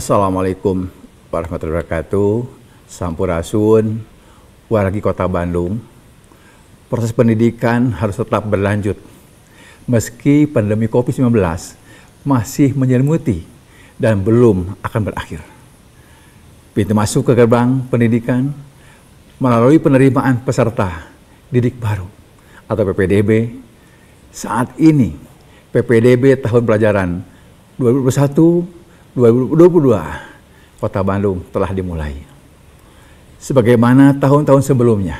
Assalamualaikum warahmatullahi wabarakatuh, Sampurasun, Wargi Kota Bandung. Proses pendidikan harus tetap berlanjut. Meski pandemi COVID-19 masih menyelimuti dan belum akan berakhir. Pintu masuk ke gerbang pendidikan melalui penerimaan peserta didik baru atau PPDB saat ini PPDB tahun pelajaran 2021 2022 Kota Bandung telah dimulai. Sebagaimana tahun-tahun sebelumnya,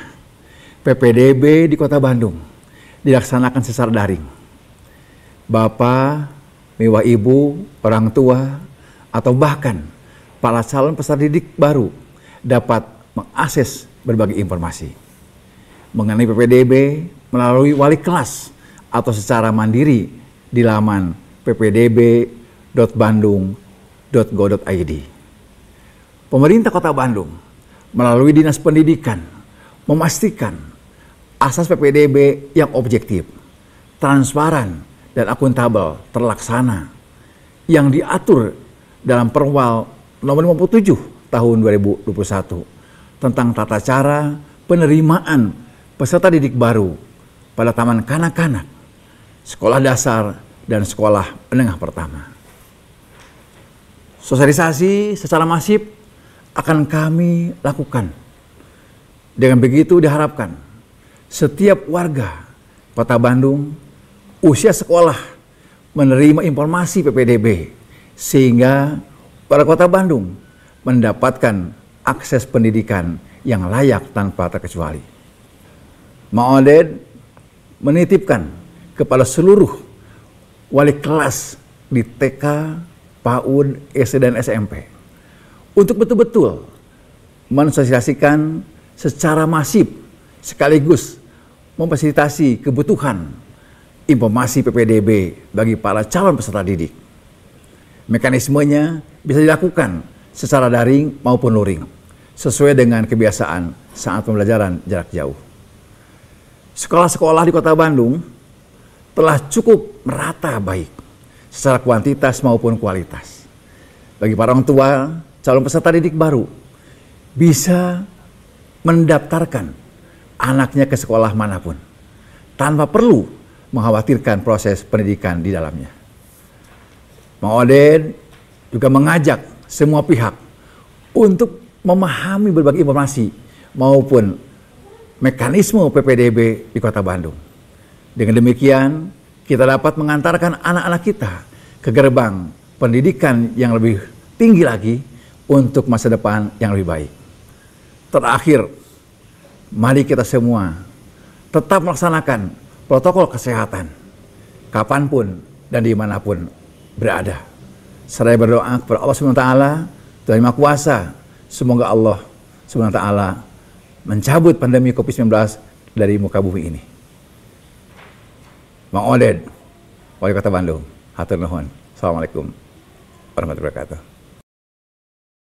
PPDB di Kota Bandung dilaksanakan secara daring. Bapak, mewah ibu, orang tua, atau bahkan para calon peserta didik baru dapat mengakses berbagai informasi mengenai PPDB melalui wali kelas atau secara mandiri di laman ppdb.bandung.com www.go.id. Pemerintah Kota Bandung melalui Dinas Pendidikan memastikan asas PPDB yang objektif, transparan, dan akuntabel terlaksana yang diatur dalam Perwal nomor 57 tahun 2021 tentang tata cara penerimaan peserta didik baru pada taman kanak-kanak, sekolah dasar, dan sekolah menengah pertama sosialisasi secara masif akan kami lakukan. Dengan begitu diharapkan setiap warga Kota Bandung usia sekolah menerima informasi PPDB sehingga para Kota Bandung mendapatkan akses pendidikan yang layak tanpa terkecuali. Maoled menitipkan kepada seluruh wali kelas di TK, PAUD, SD dan SMP untuk betul-betul mensosialisasikan secara masif sekaligus memfasilitasi kebutuhan informasi PPDB bagi para calon peserta didik. Mekanismenya bisa dilakukan secara daring maupun luring sesuai dengan kebiasaan saat pembelajaran jarak jauh. Sekolah-sekolah di Kota Bandung telah cukup merata baik secara kuantitas maupun kualitas. Bagi para orang tua, calon peserta didik baru bisa mendaftarkan anaknya ke sekolah manapun tanpa perlu mengkhawatirkan proses pendidikan di dalamnya. Mang Oden juga mengajak semua pihak untuk memahami berbagai informasi maupun mekanisme PPDB di Kota Bandung. Dengan demikian, kita dapat mengantarkan anak-anak kita ke gerbang pendidikan yang lebih tinggi lagi untuk masa depan yang lebih baik. Terakhir, mari kita semua tetap melaksanakan protokol kesehatan kapanpun dan dimanapun berada. Saya berdoa kepada Allah SWT, Tuhan Maha Kuasa, semoga Allah SWT mencabut pandemi COVID-19 dari muka bumi ini. Mang Oded, Wali Kota Bandung. Hatur nuhun. Assalamualaikum warahmatullahi wabarakatuh.